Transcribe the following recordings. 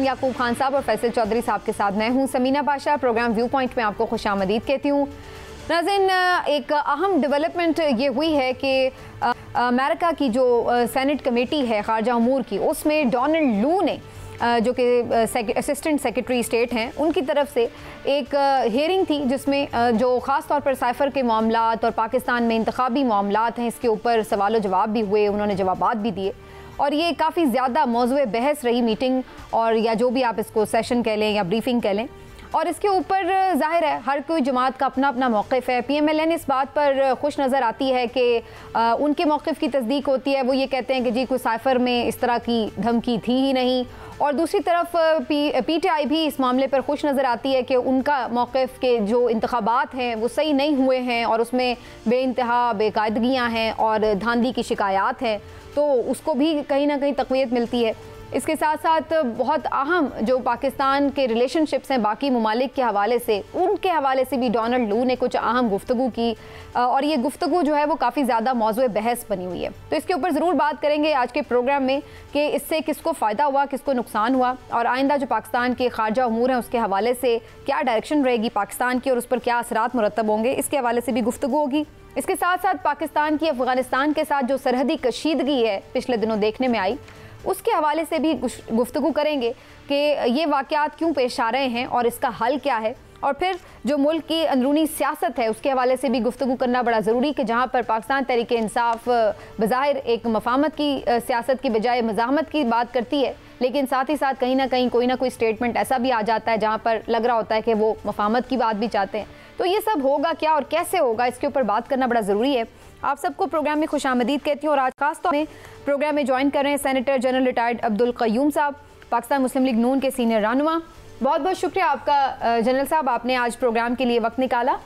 मेजबान याकूब खान साहब और फैसल चौधरी साहब के साथ मैं हूँ समीना बादशाह प्रोग्राम व्यू पॉइंट में आपको खुश आमदीद कहती हूँ नाजिन एक अहम डेवलपमेंट ये हुई है कि अमेरिका की जो सेनेट कमेटी है खारजा अमूर की उसमें डोनल्ड लू ने जो कि असिस्टेंट सेक्रेटरी स्टेट हैं उनकी तरफ से एक हेयरिंग थी जिसमें जो ख़ास तौर पर साइफर के मामला और पाकिस्तान में इंतबी मामला हैं इसके ऊपर सवाल जवाब भी हुए उन्होंने जवाब भी दिए और ये काफ़ी ज़्यादा मौजू बहस रही मीटिंग और या जो भी आप इसको सेशन कह लें या ब्रीफिंग कह लें और इसके ऊपर जाहिर है हर कोई जमात का अपना अपना मौक़ है पी एम एल एन इस बात पर खुश नज़र आती है कि उनके मौक़ की तस्दीक होती है वो ये कहते हैं कि जी कोई साइफर में इस तरह की धमकी थी ही नहीं और दूसरी तरफ पी पी टी आई भी इस मामले पर खुश नज़र आती है कि उनका मौक़ के जो इंतबात हैं वो सही नहीं हुए हैं और उसमें बे इंतहा बेकायदगियाँ हैं और धांधली की शिकायात हैं तो उसको भी कहीं ना कहीं तकवीत मिलती है इसके साथ साथ बहुत अहम जो पाकिस्तान के रिलेशनशिप्स हैं बाकी ममालिक के हवाले से उनके हवाले से भी डोनाल्ड लू ने कुछ अहम गुफ्तु की और ये गुफ्तु जो है वो काफ़ी ज़्यादा मौजू बहस बनी हुई है तो इसके ऊपर ज़रूर बात करेंगे आज के प्रोग्राम में कि इससे किसको फ़ायदा हुआ किसको नुकसान हुआ और आइंदा जो पाकिस्तान के खारजा अमूर हैं उसके हवाले से क्या डायरेक्शन रहेगी पाकिस्तान की और उस पर क्या असरात मुरतब होंगे इसके हवाले से भी गुफ्तु होगी इसके साथ साथ पाकिस्तान की अफ़गानिस्तान के साथ जो सरहदी कशीदगी है पिछले दिनों देखने में आई उसके हवाले से भी गुफ्तु करेंगे कि ये वाक़ात क्यों पेश आ रहे हैं और इसका हल क्या है और फिर जो मुल्क की अंदरूनी सियासत है उसके हवाले से भी गुफ्तु करना बड़ा ज़रूरी कि जहाँ पर पाकिस्तान तहरीक इंसाफ बज़ाहिर एक मफामत की सियासत की बजाय मजामत की बात करती है लेकिन साथ ही साथ कहीं ना कहीं कोई ना कोई स्टेटमेंट ऐसा भी आ जाता है जहाँ पर लग रहा होता है कि वो मफामत की बात भी चाहते हैं तो ये सब होगा क्या और कैसे होगा इसके ऊपर बात करना बड़ा ज़रूरी है आप सबको प्रोग्राम में खुश आमदीद कहती हूँ और आज खास तौर में प्रोग्राम में ज्वाइन कर रहे हैं senator general retired Abdul Qayyum साहब पाकिस्तान मुस्लिम लीग नून के सीनियर रानुमा बहुत बहुत शुक्रिया आपका जनरल साहब आपने आज प्रोग्राम के लिए वक्त निकाला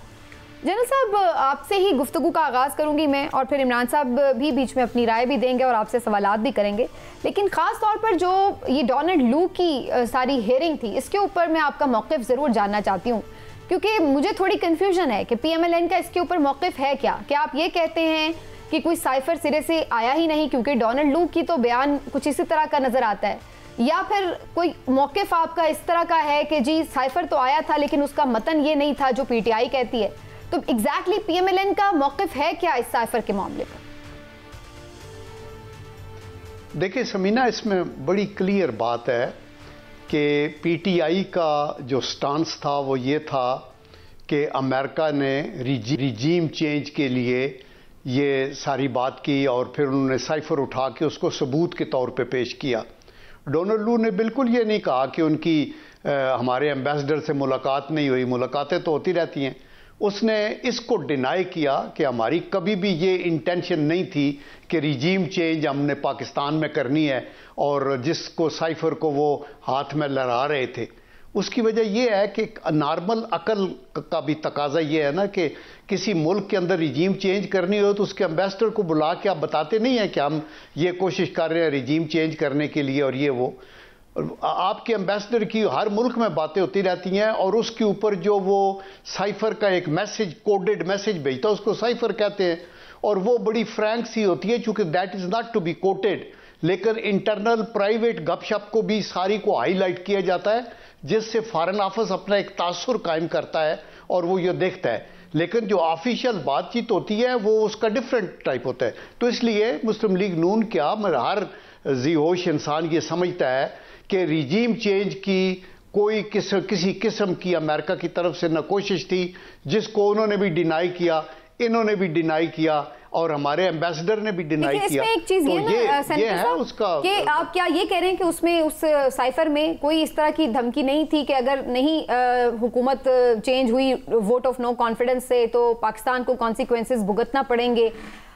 जनरल साहब आपसे ही गुफ्तु का आगाज़ करूंगी मैं और फिर इमरान साहब भी बीच में अपनी राय भी देंगे और आपसे सवाल भी करेंगे लेकिन ख़ास तौर पर जो ये डोनल्ड लू की सारी हेयरिंग थी इसके ऊपर मैं आपका मौक़ ज़रूर जानना चाहती हूँ क्योंकि मुझे थोड़ी कन्फ्यूजन है कि पीएमएलएन का इसके ऊपर मौकफ है क्या क्या आप ये कहते हैं कि कोई साइफर सिरे से आया ही नहीं क्योंकि डोनाल्ड लू की तो बयान कुछ इसी तरह का नज़र आता है या फिर कोई मौकफ आपका इस तरह का है कि जी साइफर तो आया था लेकिन उसका मतन ये नहीं था जो पीटीआई कहती है तो एग्जैक्टली exactly पीएमएलएन का मौकफ है क्या इस साइफर के मामले पर देखिए समीना इसमें बड़ी क्लियर बात है कि पीटीआई का जो स्टांस था वो ये था कि अमेरिका ने रिजी, रिजीम चेंज के लिए ये सारी बात की और फिर उन्होंने साइफर उठा के उसको सबूत के तौर पे पेश किया डोनाल्ड लू ने बिल्कुल ये नहीं कहा कि उनकी आ, हमारे एम्बेसडर से मुलाकात नहीं हुई मुलाकातें तो होती रहती हैं उसने इसको डिनाई किया कि हमारी कभी भी ये इंटेंशन नहीं थी कि रिजीम चेंज हमने पाकिस्तान में करनी है और जिसको साइफर को वो हाथ में लहरा रहे थे उसकी वजह यह है कि नॉर्मल अकल का भी तकाजा ये है ना कि किसी मुल्क के अंदर रिजीम चेंज करनी हो तो उसके अम्बेसडर को बुला के आप बताते नहीं हैं कि हम ये कोशिश कर रहे हैं रिजीम चेंज करने के लिए और ये वो आपके एम्बेसडर की हर मुल्क में बातें होती रहती हैं और उसके ऊपर जो वो साइफर का एक मैसेज कोडेड मैसेज भेजता है उसको साइफर कहते हैं और वो बड़ी फ्रैंक सी होती है चूंकि that is not to be quoted लेकिन इंटरनल प्राइवेट गपशप को भी सारी को हाईलाइट किया जाता है जिससे फॉरेन ऑफिस अपना एक तासुर कायम करता है और वो ये देखता है लेकिन जो ऑफिशियल बातचीत होती है वो उसका डिफरेंट टाइप होता है तो इसलिए मुस्लिम लीग नून क्या हर जी होश इंसान ये समझता है कि रिजीम चेंज की कोई किस किसी किस्म की अमेरिका की तरफ से न कोशिश थी जिसको उन्होंने भी डिनाई किया इन्होंने भी डिनाई किया और हमारे एम्बेसडर ने भी डिनाई किया एक चीज तो ये, ना, ये uh, है उसका कि आप क्या ये कह रहे हैं कि उसमें उस साइफर uh, में कोई इस तरह की धमकी नहीं थी कि अगर नहीं uh, हुकूमत चेंज हुई वोट ऑफ नो कॉन्फिडेंस से तो पाकिस्तान को कॉन्सिक्वेंसेस भुगतना पड़ेंगे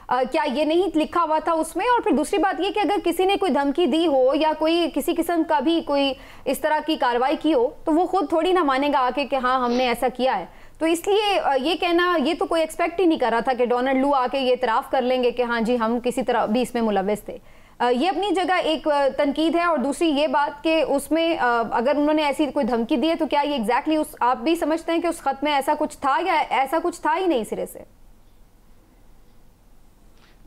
आ, क्या ये नहीं लिखा हुआ था उसमें और फिर दूसरी बात ये कि अगर किसी ने कोई धमकी दी हो या कोई किसी किस्म का भी कोई इस तरह की कार्रवाई की हो तो वो खुद थोड़ी ना मानेगा आके कि हाँ हमने ऐसा किया है तो इसलिए ये कहना ये तो कोई एक्सपेक्ट ही नहीं कर रहा था कि डोनाल्ड लू आके ये इतराफ़ कर लेंगे कि हाँ जी हम किसी तरह भी इसमें मुलविस थे ये अपनी जगह एक तनकीद है और दूसरी ये बात कि उसमें अगर उन्होंने ऐसी कोई धमकी दी है तो क्या ये एग्जैक्टली exactly उस आप भी समझते हैं कि उस ख़त में ऐसा कुछ था या ऐसा कुछ था ही नहीं सिरे से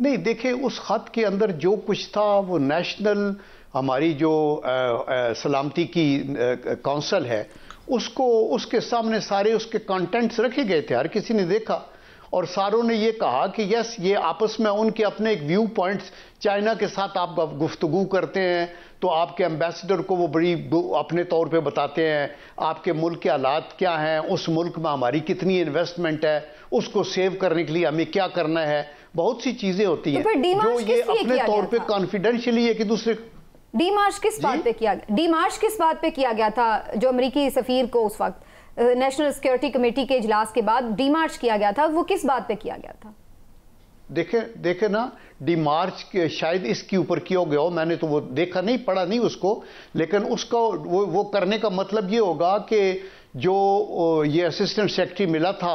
नहीं देखें उस ख़त के अंदर जो कुछ था वो नेशनल हमारी जो आ, आ, सलामती की काउंसिल है उसको उसके सामने सारे उसके कंटेंट्स रखे गए थे हर किसी ने देखा और सारों ने ये कहा कि यस ये आपस में उनके अपने एक व्यू पॉइंट्स चाइना के साथ आप गुफ्तगु करते हैं तो आपके एम्बेसडर को वो बड़ी अपने तौर पे बताते हैं आपके मुल्क के हालात क्या हैं उस मुल्क में हमारी कितनी इन्वेस्टमेंट है उसको सेव करने के लिए हमें क्या करना है बहुत सी चीजें होती तो हैं तो जो ये अपने तौर पे कॉन्फिडेंशियली एक दूसरे डी मार्च किस बात पे किया गया डी मार्च किस बात पे किया गया था जो अमरीकी सफीर को उस वक्त नेशनल सिक्योरिटी कमेटी के इजलास के बाद डी मार्च किया गया था वो किस बात पे किया गया था देखे देखे ना डिमार्च के शायद इसके ऊपर किया गया हो मैंने तो वो देखा नहीं पढ़ा नहीं उसको लेकिन उसका वो वो करने का मतलब ये होगा कि जो ये असिस्टेंट सेक्रेटरी मिला था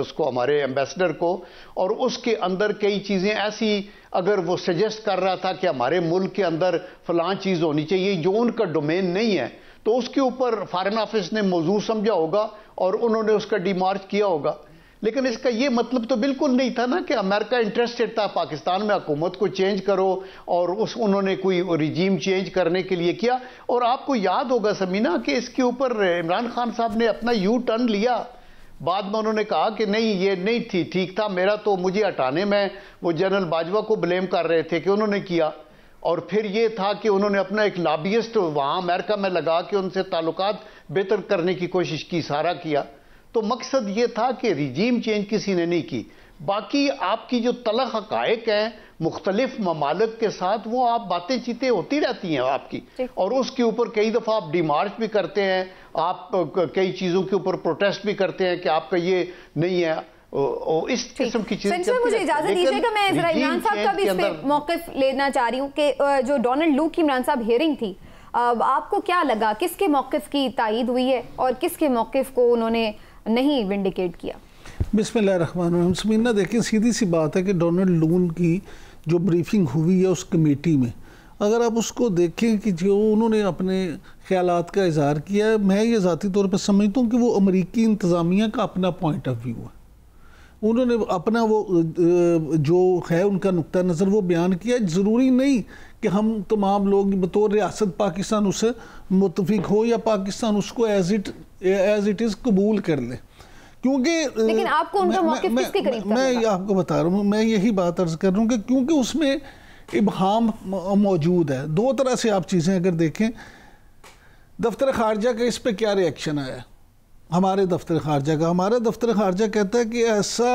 उसको हमारे एम्बेसडर को और उसके अंदर कई चीज़ें ऐसी अगर वो सजेस्ट कर रहा था कि हमारे मुल्क के अंदर फलां चीज़ होनी चाहिए जो उनका डोमेन नहीं है तो उसके ऊपर फॉरेन ऑफिस ने मौजूद समझा होगा और उन्होंने उसका डिमार्च किया होगा लेकिन इसका ये मतलब तो बिल्कुल नहीं था ना कि अमेरिका इंटरेस्टेड था पाकिस्तान में हुकूमत को चेंज करो और उस उन्होंने कोई रिजीम चेंज करने के लिए किया और आपको याद होगा समीना कि इसके ऊपर इमरान खान साहब ने अपना यू टर्न लिया बाद में उन्होंने कहा कि नहीं ये नहीं थी ठीक था मेरा तो मुझे हटाने में वो जनरल बाजवा को ब्लेम कर रहे थे कि उन्होंने किया और फिर ये था कि उन्होंने अपना एक लाबियस्ट वहाँ अमेरिका में लगा के उनसे ताल्लुक बेहतर करने की कोशिश की सारा किया तो मकसद ये था कि रिजीम चेंज किसी ने नहीं की बाकी आपकी जो तलख हकायक हैं मुख्तलिफ ममालक के साथ वो आप बातें चीतें होती रहती हैं आपकी और उसके ऊपर कई दफ़ा आप डिमार्च भी करते हैं आप कई चीज़ों के ऊपर प्रोटेस्ट भी करते हैं कि आपका ये नहीं है ओ, इस किस्म की चीज मुझे इजाजत दीजिएगा मैं इमरान साहब का भी इस मौकफ लेना चाह रही हूँ कि जो डोनाल्ड लू की इमरान साहब हियरिंग थी आपको क्या लगा किसके मौकफ की तायद हुई है और किसके मौकफ को उन्होंने नहीं विंडिकेट किया बिसमीम देखिए सीधी सी बात है कि डोनाल्ड लून की जो ब्रीफिंग हुई है उस कमेटी में अगर आप उसको देखें कि जो उन्होंने अपने ख्याल का इजहार किया है मैं ये ज़ाती तौर पर समझता हूँ कि वो अमरीकी इंतज़ामिया का अपना पॉइंट ऑफ व्यू है उन्होंने अपना वो जो है उनका नुकता नज़र वो बयान किया ज़रूरी नहीं कि हम तमाम लोग बतौर रियासत पाकिस्तान उससे मुतफिक हो या पाकिस्तान उसको as it as it is कबूल कर ले क्योंकि लेकिन आपको उनका मैं, मैं, मैं, मैं, मैं आपको बता रहा हूँ मैं यही बात अर्ज कर रहा हूँ कि क्योंकि उसमें इबहम मौजूद है दो तरह से आप चीज़ें अगर देखें दफ्तर खारजा का इस पर क्या रिएक्शन आया हमारे दफ्तर खारजा का हमारे दफ्तर खारजा कहता है कि ऐसा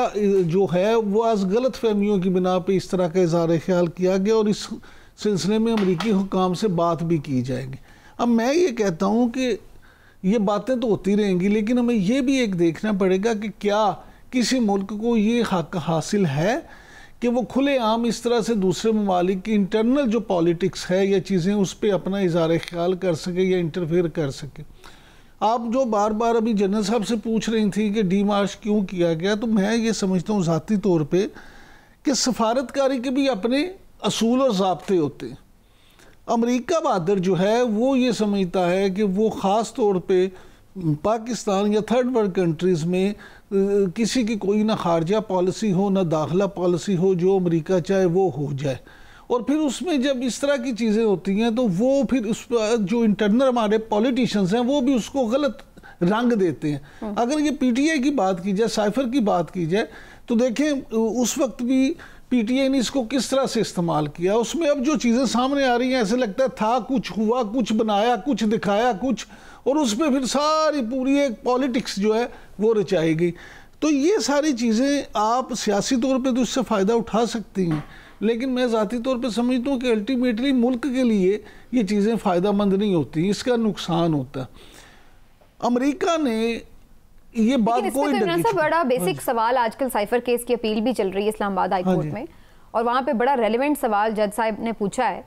जो है वो आज गलत फहमियों की बिना पर इस तरह का इजहार ख्याल किया गया और इस सिलसिले में अमरीकी हुकाम से बात भी की जाएगी अब मैं ये कहता हूँ कि ये बातें तो होती रहेंगी लेकिन हमें यह भी एक देखना पड़ेगा कि क्या किसी मुल्क को ये हक हासिल है कि वो खुले आम इस तरह से दूसरे ममालिक की इंटरनल जो पॉलिटिक्स है या चीज़ें उस पर अपना इजहार ख्याल कर सके या इंटरफेयर कर सके आप जो बार बार अभी जनरल साहब से पूछ रही थी कि डी मार्च क्यों किया गया तो मैं ये समझता हूँ ज़ाती तौर पर कि सफारतकारी के भी अपने असूल और जबते होते हैं अमरीका बहादुर जो है वो ये समझता है कि वो ख़ास तौर पर पाकिस्तान या थर्ड वर्ल्ड कंट्रीज़ में किसी की कोई ना खारजा पॉलिसी हो ना दाखिला पॉलिसी हो जो अमरीका चाहे वो हो जाए और फिर उसमें जब इस तरह की चीज़ें होती हैं तो वो फिर उस जो इंटरनल हमारे पॉलिटिशियंस हैं वो भी उसको गलत रंग देते हैं हम्म। अगर ये पीटीआई की बात की जाए साइफर की बात की जाए तो देखें उस वक्त भी पीटीआई ने इसको किस तरह से इस्तेमाल किया उसमें अब जो चीज़ें सामने आ रही हैं ऐसे लगता है था कुछ हुआ कुछ बनाया कुछ दिखाया कुछ और उसमें फिर सारी पूरी एक पॉलिटिक्स जो है वो रचाई गई तो ये सारी चीज़ें आप सियासी तौर पे तो इससे फ़ायदा उठा सकती हैं लेकिन मैं ज़ाती तौर पर समझता हूँ कि अल्टीमेटली मुल्क के लिए ये चीज़ें फ़ायदा मंद नहीं होती इसका नुकसान होता अमरीका ने ये बात कोई सा बड़ा बेसिक हाँ सवाल आजकल साइफर केस की अपील भी चल रही है इस्लामाबाद हाँ हाई कोर्ट में और वहाँ पे बड़ा रेलिवेंट सवाल जज साहब ने पूछा है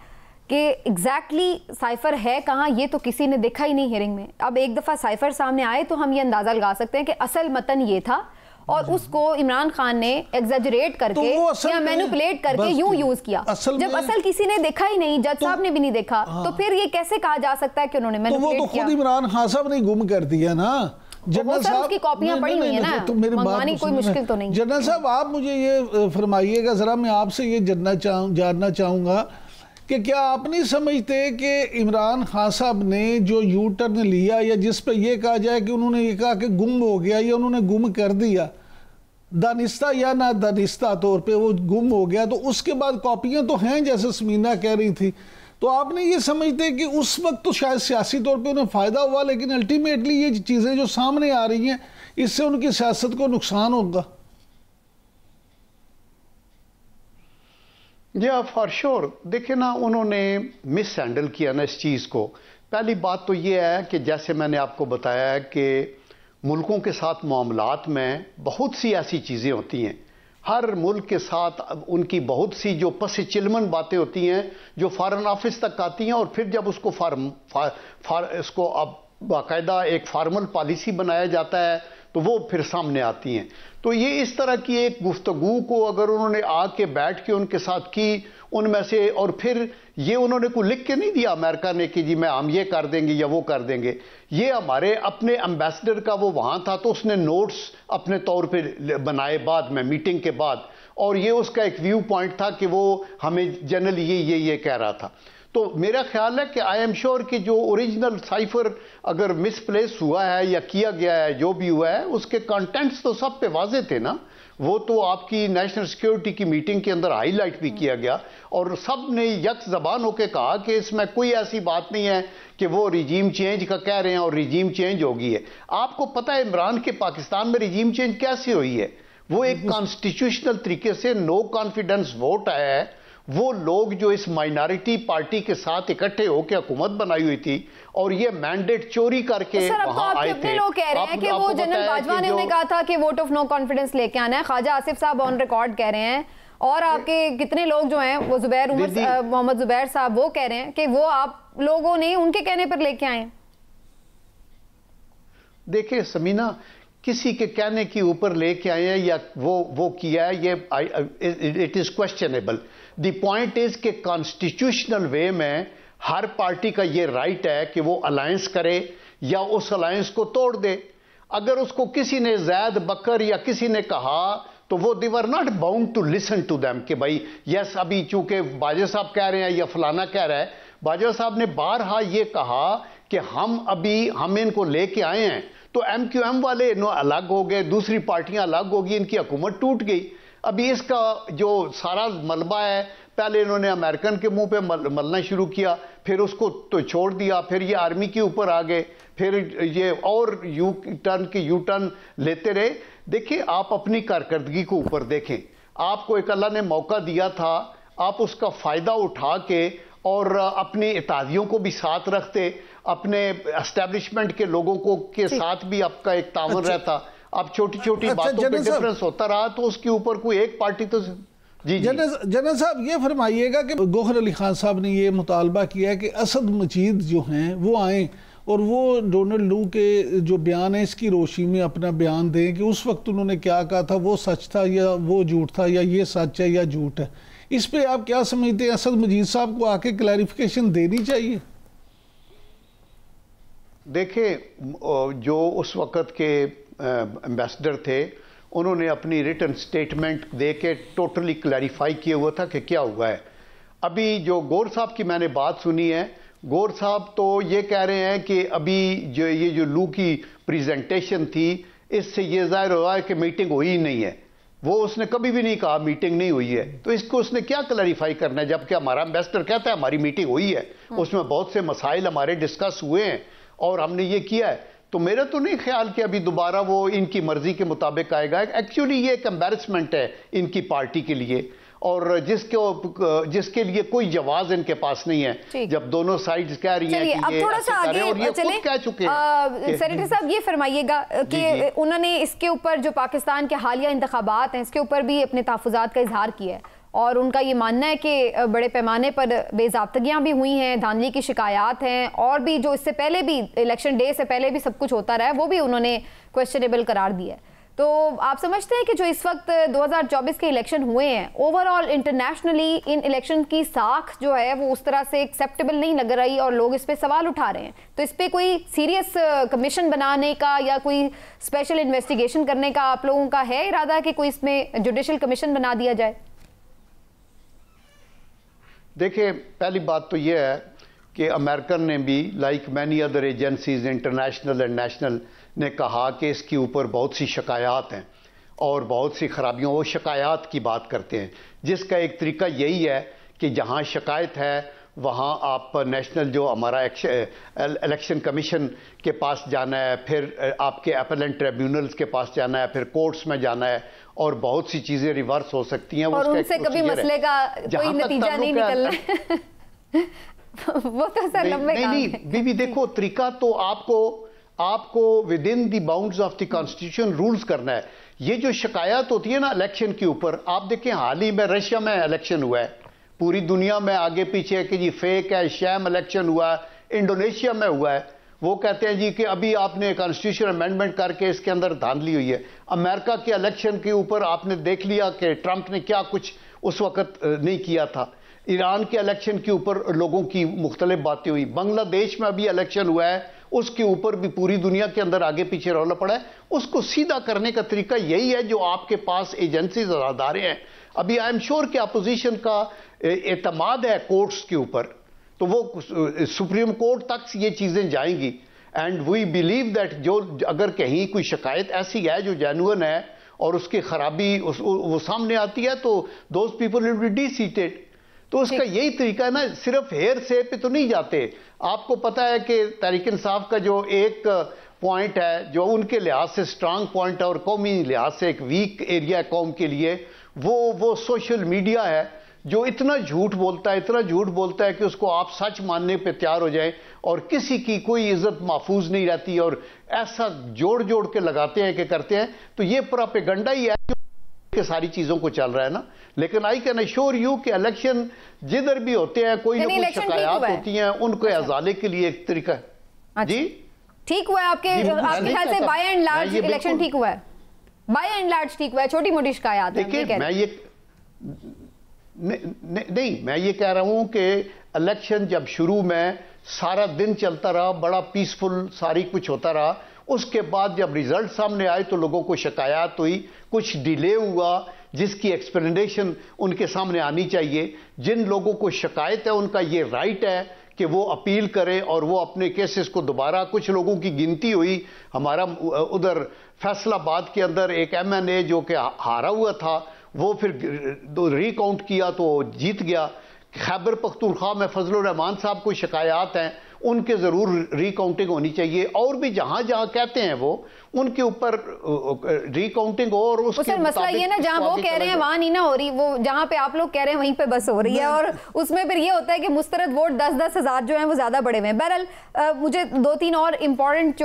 कि एग्जैक्टली exactly साइफर है कहाँ ये तो किसी ने देखा ही नहीं हियरिंग में अब एक दफ़ा साइफर सामने आए तो हम ये अंदाज़ा लगा सकते हैं कि असल मतन ये था और उसको इमरान खान ने एग्जेजरेट तो करके तो या मैनुपलेट करके यूं यूज तो किया असल जब असल किसी ने देखा ही नहीं जज तो साहब ने भी नहीं देखा हाँ। तो फिर ये कैसे कहा जा सकता है कि उन्होंने तो वो तो खुद इमरान खान साहब ने गुम कर दिया ना जनरल साहब की कॉपियां पड़ी हुई है ना तो मेरे बात कोई मुश्किल तो नहीं जनरल साहब आप मुझे ये फरमाइएगा जरा मैं आपसे ये जानना चाहूँ जानना चाहूंगा कि क्या आप नहीं समझते कि इमरान खान साहब ने जो यू टर्न लिया या जिस पे ये कहा जाए कि उन्होंने ये कहा कि गुम हो गया या उन्होंने गुम कर दिया दानिस्ता या ना दानिस्ता तौर पे वो गुम हो गया तो उसके बाद कॉपियां तो हैं जैसे समीना कह रही थी तो आपने ये समझते कि उस वक्त तो शायद सियासी तौर पे उन्हें फ़ायदा हुआ लेकिन अल्टीमेटली ये चीज़ें जो सामने आ रही हैं इससे उनकी सियासत को नुकसान होगा जी आप फॉर श्योर देखिए ना उन्होंने मिस हैंडल किया ना इस चीज़ को पहली बात तो ये है कि जैसे मैंने आपको बताया कि मुल्कों के साथ मामलात में बहुत सी ऐसी चीज़ें होती हैं हर मुल्क के साथ उनकी बहुत सी जो पस चिलमन बातें होती हैं जो फॉरेन ऑफिस तक आती हैं और फिर जब उसको फार्म फार, फार इसको अब बाकायदा एक फार्मल पॉलिसी बनाया जाता है तो वो फिर सामने आती हैं तो ये इस तरह की एक गुफ्तगु को अगर उन्होंने आके बैठ के उनके साथ की उनमें से और फिर ये उन्होंने को लिख के नहीं दिया अमेरिका ने कि जी मैं हम ये कर देंगे या वो कर देंगे ये हमारे अपने एम्बेसडर का वो वहाँ था तो उसने नोट्स अपने तौर पर बनाए बाद में मीटिंग के बाद और ये उसका एक व्यू पॉइंट था कि वो हमें जनरली ये ये ये कह रहा था तो मेरा ख्याल है कि आई एम श्योर कि जो ओरिजिनल साइफर अगर मिसप्लेस हुआ है या किया गया है जो भी हुआ है उसके कंटेंट्स तो सब पे वाजे थे ना वो तो आपकी नेशनल सिक्योरिटी की मीटिंग के अंदर हाईलाइट भी किया गया और सब ने यक जबान होकर कहा कि इसमें कोई ऐसी बात नहीं है कि वो रिजीम चेंज का कह रहे हैं और रिजीम चेंज होगी है आपको पता है इमरान के पाकिस्तान में रिजीम चेंज कैसे हुई है वो एक कॉन्स्टिट्यूशनल तरीके से नो कॉन्फिडेंस वोट आया है वो लोग जो इस माइनॉरिटी पार्टी के साथ इकट्ठे होकर हुकूमत बनाई हुई थी और ये मैंडेट चोरी करके तो तो कहा था कि वोट ऑफ नो कॉन्फिडेंस लेके आना है ख्वाजा आसिफ साहब ऑन रिकॉर्ड कह रहे हैं और आपके कितने लोग जो हैं वो जुबैर उमर मोहम्मद जुबैर साहब वो कह रहे हैं कि वो आप लोगों ने उनके कहने पर लेके आए देखिए समीना किसी के कहने के ऊपर लेके आए हैं या वो वो किया है ये it is questionable the point is के कॉन्स्टिट्यूशनल वे में हर पार्टी का ये राइट है कि वो अलायंस करे या उस अलायंस को तोड़ दे अगर उसको किसी ने जैद बकर या किसी ने कहा तो वो they were not bound to listen to them कि भाई यस अभी चूंकि बाजवा साहब कह रहे हैं या फलाना कह रहा है बाजवा साहब ने बारहा ये कहा कि हम अभी हम इनको लेके आए हैं तो एम क्यू एम वाले अलग हो गए दूसरी पार्टियां अलग हो गई इनकी हुकूमत टूट गई अभी इसका जो सारा मलबा है पहले इन्होंने अमेरिकन के मुंह पे मल, मलना शुरू किया फिर उसको तो छोड़ दिया फिर ये आर्मी के ऊपर आ गए फिर ये और यू टर्न की यू टर्न लेते रहे देखिए आप अपनी कारकर्दगी को ऊपर देखें आपको एक अल्लाह ने मौका दिया था आप उसका फ़ायदा उठा के और अपनी इतादियों को भी साथ रखते अपने एस्टेब्लिशमेंट के लोगों को के साथ भी आपका एक तावन अच्छा, रहता अब छोटी छोटी अच्छा, बातों पे डिफरेंस होता रहा तो उसके ऊपर कोई एक पार्टी तो जी जनरल साहब ये फरमाइएगा कि गोहर अली खान साहब ने ये मुतालबा किया कि असद मजीद जो हैं वो आए और वो डोनाल्ड लू के जो बयान है इसकी रोशनी में अपना बयान दें कि उस वक्त उन्होंने क्या कहा था वो सच था या वो झूठ था या ये सच है या झूठ है इस पर आप क्या समझते हैं असद मजीद साहब को आके क्लैरिफिकेशन देनी चाहिए देखें जो उस वक़्त के एम्बेसडर थे उन्होंने अपनी रिटर्न स्टेटमेंट दे के टोटली क्लैरिफाई किया हुआ था कि क्या हुआ है अभी जो गौर साहब की मैंने बात सुनी है गौर साहब तो ये कह रहे हैं कि अभी जो ये जो लू की प्रेजेंटेशन थी इससे ये जाहिर हुआ है कि मीटिंग हुई ही नहीं है वो उसने कभी भी नहीं कहा मीटिंग नहीं हुई है तो इसको उसने क्या क्लैरिफाई करना है जबकि हमारा एम्बेसडर कहता है हमारी मीटिंग हुई है हम्म। उसमें बहुत से मसाइल हमारे डिस्कस हुए हैं और हमने ये किया है तो मेरा तो नहीं ख्याल कि अभी दोबारा वो इनकी मर्जी के मुताबिक आएगा एक्चुअली ये एक एम्बेरसमेंट है इनकी पार्टी के लिए और जिसके जिसके लिए कोई जवाब इनके पास नहीं है जब दोनों साइड्स कह रही हैं कि ये थोड़ा सा आगे चले, कह चुके सेनेटर साहब ये फरमाइएगा कि उन्होंने इसके ऊपर जो पाकिस्तान के हालिया इंतबात हैं इसके ऊपर भी अपने तहफात का इजहार किया है और उनका ये मानना है कि बड़े पैमाने पर बेजाबतगियाँ भी हुई हैं धांधली की शिकायत हैं और भी जो इससे पहले भी इलेक्शन डे से पहले भी सब कुछ होता रहा है वो भी उन्होंने क्वेश्चनेबल करार दिया है तो आप समझते हैं कि जो इस वक्त 2024 के इलेक्शन हुए हैं ओवरऑल इंटरनेशनली इन इलेक्शन की साख जो है वो उस तरह से एक्सेप्टेबल नहीं लग रही और लोग इस पर सवाल उठा रहे हैं तो इस पर कोई सीरियस कमीशन बनाने का या कोई स्पेशल इन्वेस्टिगेशन करने का आप लोगों का है इरादा कि कोई इसमें जुडिशल कमीशन बना दिया जाए देखिए पहली बात तो यह है कि अमेरिकन ने भी like many other agencies international and national ने कहा कि इसके ऊपर बहुत सी शिकायात हैं और बहुत सी खराबियों वो शिकायात की बात करते हैं जिसका एक तरीका यही है कि जहाँ शिकायत है वहाँ आप नेशनल जो हमारा इलेक्शन कमीशन के पास जाना है फिर आपके अपेलेंट ट्रिब्यूनल्स के पास जाना है फिर कोर्ट्स में जाना है और बहुत सी चीजें रिवर्स हो सकती हैं और उनसे कभी मसले का कोई नतीजा नहीं निकलना वो तो सर लंबे नहीं, नहीं, नहीं बीबी देखो तरीका तो आपको आपको within the bounds of the constitution rules करना है ये जो शिकायत होती है ना इलेक्शन के ऊपर आप देखें हाल ही में रशिया में इलेक्शन हुआ है पूरी दुनिया में आगे पीछे है कि जी फेक है शैम इलेक्शन हुआ है इंडोनेशिया में हुआ है वो कहते हैं जी कि अभी आपने कॉन्स्टिट्यूशन अमेंडमेंट करके इसके अंदर धांधली हुई है अमेरिका के इलेक्शन के ऊपर आपने देख लिया कि ट्रंप ने क्या कुछ उस वक्त नहीं किया था ईरान के इलेक्शन के ऊपर लोगों की मुख्तलिफ बातें हुई बांग्लादेश में अभी इलेक्शन हुआ है उसके ऊपर भी पूरी दुनिया के अंदर आगे पीछे रौला पड़ा है उसको सीधा करने का तरीका यही है जो आपके पास एजेंसीज और अदारे हैं अभी आई एम श्योर कि अपोजिशन का एतमाद है कोर्ट्स के ऊपर तो वो सुप्रीम कोर्ट तक ये चीज़ें जाएंगी एंड वी बिलीव दैट जो अगर कहीं कोई शिकायत ऐसी है जो जैनुअन है और उसकी खराबी उस, वो सामने आती है तो those people will be deseated तो उसका यही तरीका है ना सिर्फ हेयर से पे तो नहीं जाते आपको पता है कि तारिक इंसाफ का जो एक पॉइंट है जो उनके लिहाज से स्ट्रांग पॉइंट है और कौमी लिहाज से एक वीक एरिया है कौम के लिए वो वो सोशल मीडिया है जो इतना झूठ बोलता है इतना झूठ बोलता है कि उसको आप सच मानने पे तैयार हो जाएं और किसी की कोई इज्जत महफूज नहीं रहती और ऐसा जोड़ जोड़ के लगाते हैं कि करते हैं तो ये पूरा पेगंडा ही है के सारी चीजों को चल रहा है ना लेकिन आई कैन अश्योर यू कि इलेक्शन जिधर भी होते हैं कोई ना कोई शिकायत होती हैं उनको अजाले अच्छा। के लिए एक तरीका है अच्छा। जी ठीक हुआ है आपके आपके ख्याल से बाय एंड लार्ज इलेक्शन ठीक हुआ है बाय एंड लार्ज ठीक हुआ है छोटी मोटी शिकायत देखिए मैं ये न, न, नहीं मैं ये कह रहा हूं कि इलेक्शन जब शुरू में सारा दिन चलता रहा बड़ा पीसफुल सारी कुछ होता रहा उसके बाद जब रिजल्ट सामने आए तो लोगों को शिकायत हुई कुछ डिले हुआ जिसकी एक्सप्लेनेशन उनके सामने आनी चाहिए जिन लोगों को शिकायत है उनका ये राइट है कि वो अपील करें और वो अपने केसेस को दोबारा कुछ लोगों की गिनती हुई हमारा उधर फैसलाबाद के अंदर एक एमएनए जो कि हारा हुआ था वो फिर रिकाउंट किया तो जीत गया खैबर पख्तूरखा में फजल रहमान साहब को शिकायत हैं उनके ज़रूर रिकाउंटिंग होनी चाहिए और भी जहाँ जहाँ कहते हैं वो उनके ऊपर रिकाउंटिंग हो और उसके मसला ये ना जहाँ वो कह रहे हैं वहाँ नहीं ना हो रही वो जहाँ पे आप लोग कह रहे हैं वहीं पे बस हो रही है और उसमें फिर ये होता है कि मुस्तरद वोट दस दस हज़ार जो है वो ज़्यादा बड़े हुए हैं बहरहाल मुझे दो तीन और इम्पॉर्टेंट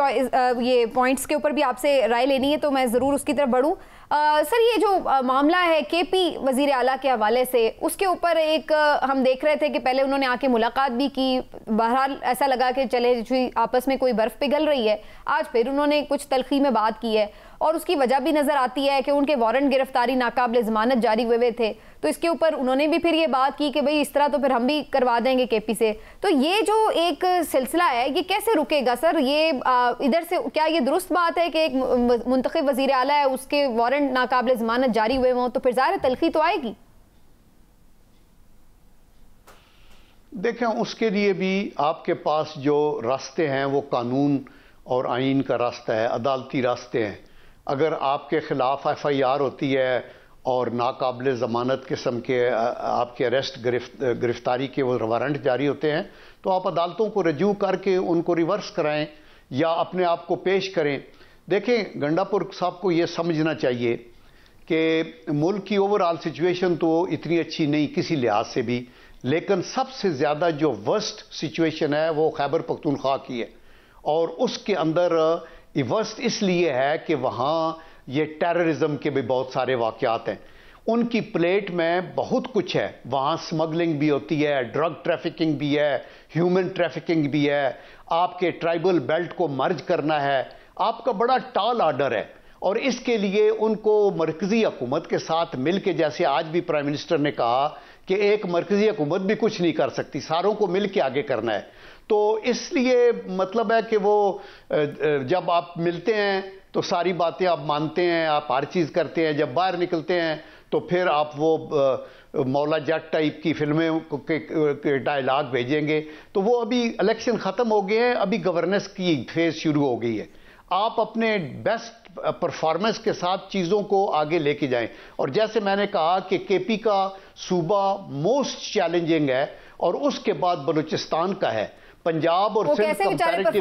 ये पॉइंट्स के ऊपर भी आपसे राय लेनी है तो मैं ज़रूर उसकी तरफ बढ़ूँ आ, सर ये जो आ, मामला है के पी वजीर अला के हवाले से उसके ऊपर एक आ, हम देख रहे थे कि पहले उन्होंने आके मुलाकात भी की बहरहाल ऐसा लगा कि चले जी आपस में कोई बर्फ़ पिघल रही है आज फिर उन्होंने कुछ तलखी में बात की है और उसकी वजह भी नज़र आती है कि उनके वारंट गिरफ्तारी नाकबले ज़मानत जारी हुए हुए थे तो इसके ऊपर उन्होंने भी फिर ये बात की कि भाई इस तरह तो फिर हम भी करवा देंगे केपी से तो ये जो एक सिलसिला है ये कैसे रुकेगा सर ये इधर से क्या ये दुरुस्त बात है कि एक मुंतब वजीर अला है उसके वारंट नाकबले जमानत जारी हुए हों तो फिर ज़ाहिर तलखी तो आएगी देखें उसके लिए भी आपके पास जो रास्ते हैं वो कानून और आइन का रास्ता है अदालती रास्ते हैं अगर आपके ख़िलाफ़ एफ आई आर होती है और नाकबिल ज़मानत किस्म के आपके अरेस्ट गिरफ्त गिरफ्तारी के वो वारंट जारी होते हैं तो आप अदालतों को रजू करके उनको रिवर्स कराएं या अपने आप को पेश करें देखें गंडापुर साहब को ये समझना चाहिए कि मुल्क की ओवरऑल सिचुएशन तो इतनी अच्छी नहीं किसी लिहाज से भी लेकिन सबसे ज़्यादा जो वर्स्ट सिचुएशन है वो खैबर पख्तूनख्वा की है और उसके अंदर वर्स्ट इसलिए है कि वहाँ ये टेररिज्म के भी बहुत सारे वाकियात हैं उनकी प्लेट में बहुत कुछ है वहाँ स्मगलिंग भी होती है ड्रग ट्रैफिकिंग भी है ह्यूमन ट्रैफिकिंग भी है आपके ट्राइबल बेल्ट को मर्ज करना है आपका बड़ा टाल आर्डर है और इसके लिए उनको मरकज़ी हकूमत के साथ मिल के जैसे आज भी प्राइम मिनिस्टर ने कहा कि एक मरकज़ी हकूमत भी कुछ नहीं कर सकती सारों को मिल के आगे करना है तो इसलिए मतलब है कि वो जब आप मिलते हैं तो सारी बातें आप मानते हैं आप हर चीज़ करते हैं जब बाहर निकलते हैं तो फिर आप वो मौला जट टाइप की फिल्में के डायलाग भेजेंगे तो वो अभी इलेक्शन ख़त्म हो गए हैं अभी गवर्नेंस की फेज़ शुरू हो गई है आप अपने बेस्ट परफॉर्मेंस के साथ चीज़ों को आगे लेके जाएं और जैसे मैंने कहा कि केपी का सूबा मोस्ट चैलेंजिंग है और उसके बाद बलूचिस्तान का है पंजाब और कैसे बेचारे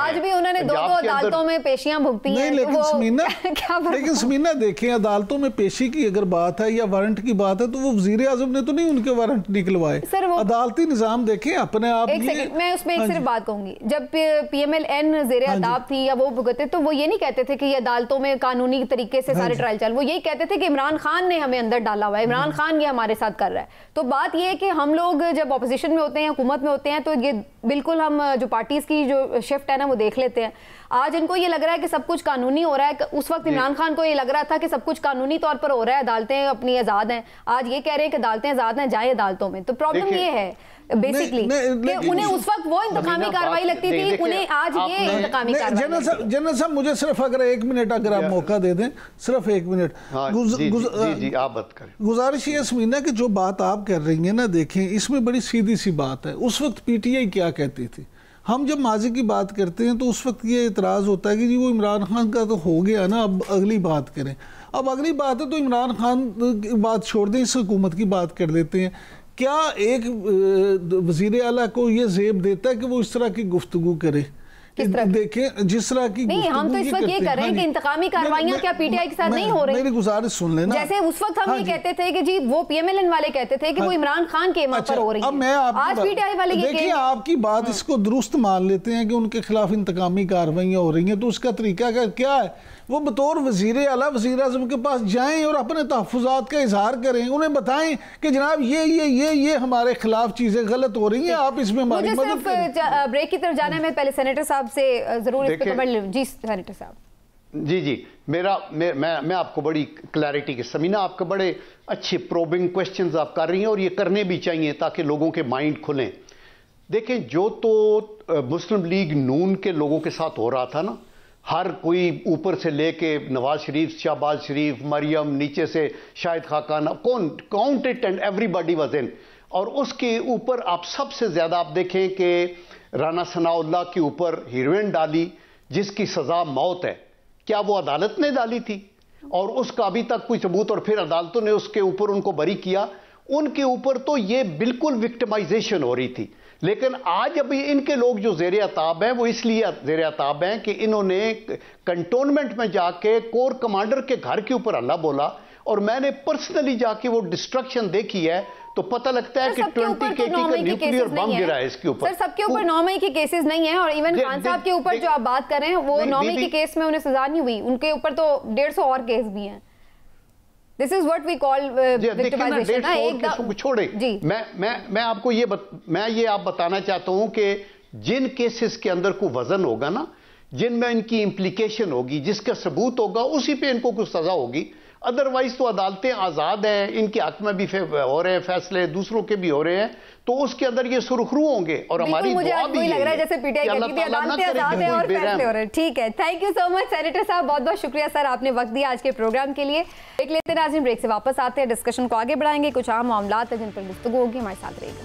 आज भी उन्होंने दो दो अदालतों में पेशियां भुगती हैं तो लेकिन समीना लेकिन समीना देखें अदालतों में पेशी की अगर बात है या वारंट की बात है तो वो वजीर आजम ने तो नहीं उनके वारंट निकलवाए अदालती निजाम देखें अपने आप मैं उसमें एक हाँ सिर्फ बात कहूंगी जब पी एम एल एन जेर हाँ अदाब थी या वो भुगते तो वो ये नहीं कहते थे कि अदालतों में कानूनी तरीके से हाँ सारे ट्रायल चल वो यही कहते थे कि इमरान खान ने हमें अंदर डाला हुआ है इमरान खान ये हमारे साथ कर रहा है तो बात यह है कि हम लोग जब अपोजिशन में होते हैं हुकूमत में होते हैं तो ये बिल्कुल हम जो पार्टीज़ की जो शिफ्ट है ना वो देख लेते हैं आज इनको ये लग रहा है कि सब कुछ कानूनी हो रहा है उस वक्त इमरान खान को ये लग रहा था कि सब कुछ कानूनी तौर पर हो रहा है अदालतें अपनी आज़ाद हैं आज ये कह रहे हैं कि अदालतें आज़ाद हैं जाए अदालतों में तो प्रॉब्लम ये है बेसिकली कि उन्हें उस वक्त वो इंतकामी कार्रवाई लगती थी उन्हें आज ये इंतकामी कार्रवाई जनरल साहब मुझे सिर्फ अगर एक मिनट अगर आप मौका दे दें सिर्फ एक मिनट हाँ, गुजारिश ये समीना की जो बात आप कर रही है ना देखें इसमें बड़ी सीधी सी बात है उस वक्त पीटीआई क्या कहती थी हम जब माजी की बात करते हैं तो उस वक्त ये इतराज़ होता है कि जी वो इमरान खान का तो हो गया ना अब अगली बात करें अब अगली बात है तो इमरान खान की बात छोड़ दें इस हुकूमत की बात कर लेते हैं क्या एक वज़ी अला को ये जेब देता है कि वो इस तरह की गुफ्तु करे किस तरह देखें जिस तरह की नहीं हम तो इस वक्त ये कर रहे हैं कि इंतकामी कार्रवाइयां क्या पीटीआई के साथ नहीं हो रही मेरी गुजारिश सुन लेना जैसे उस वक्त हम हाँ ये कहते थे कि जी वो पीएमएलएन वाले कहते थे कि वो हाँ। इमरान खान के पर अच्छा, हो रही है मैं आज पीटीआई वाले देखिए आपकी बात हाँ। इसको दुरुस्त मान लेते हैं कि उनके खिलाफ इंतकामी कार्रवाई हो रही है तो उसका तरीका क्या है वो बतौर वजीर अला वजीर अजम के पास जाएँ और अपने तहफ़ात का इजहार करें उन्हें बताएं कि जनाब ये ये ये ये हमारे खिलाफ चीज़ें गलत हो रही हैं आप इसमें मदद ब्रेक की तरफ जाना है मैं पहले सेनेटर साहब से ज़रूर जी सेनेटर साहब जी जी मेरा मे, मैं मैं आपको बड़ी क्लैरिटी के समीना आपके बड़े अच्छे प्रोबिंग क्वेश्चंस आप कर रही हैं और ये करने भी चाहिए ताकि लोगों के माइंड खुलें देखें जो तो मुस्लिम लीग नून के लोगों के साथ हो रहा था ना हर कोई ऊपर से लेके नवाज शरीफ शाहबाज शरीफ मरियम नीचे से शाहिद खाकान कौन counted and everybody was in और उसके ऊपर आप सबसे ज़्यादा आप देखें कि राना सनाउल्ला के ऊपर हीरोइन डाली जिसकी सज़ा मौत है क्या वो अदालत ने डाली थी और उसका अभी तक कोई सबूत और फिर अदालतों ने उसके ऊपर उनको बरी किया उनके ऊपर तो ये बिल्कुल विक्टिमाइजेशन हो रही थी लेकिन आज अभी इनके लोग जो जेर ताब हैं वो इसलिए जेर ताब हैं कि इन्होंने कंटोनमेंट में जाके कोर कमांडर के घर के ऊपर हल्ला बोला और मैंने पर्सनली जाके वो डिस्ट्रक्शन देखी है तो पता लगता है कि ट्वेंटी तो के न्यूक्लियर बम गिरा है इसके ऊपर सबके ऊपर नौ मई के केसेस नहीं है और इवन खान साहब के ऊपर जो आप बात कर रहे हैं वो नौ मई के केस में उन्हें सजा नहीं हुई उनके ऊपर तो डेढ़ सौ और केस भी है this is what we call victimization छोड़े जी मैं मैं मैं आपको ये बत, मैं ये आप बताना चाहता हूं कि जिन केसेस के अंदर को वजन होगा ना जिनमें इनकी इंप्लीकेशन होगी जिसका सबूत होगा उसी पे इनको कुछ सजा होगी अदरवाइज तो अदालतें आज़ाद हैं इनके हक में भी हो रहे हैं फैसले दूसरों के भी हो रहे हैं तो उसके अंदर ये सुरखरू होंगे और हमारी दुआ भी लग रहा है जैसे पीटीआई ठीक है thank you so much senator साहब बहुत बहुत शुक्रिया सर आपने वक्त दिया आज के प्रोग्राम के लिए एक लेते नाजिन ब्रेक से वापस आते हैं डिस्कशन को आगे बढ़ाएंगे कुछ आम मामला है जिन पर गुफ्तु होगी हमारे साथ रहेगा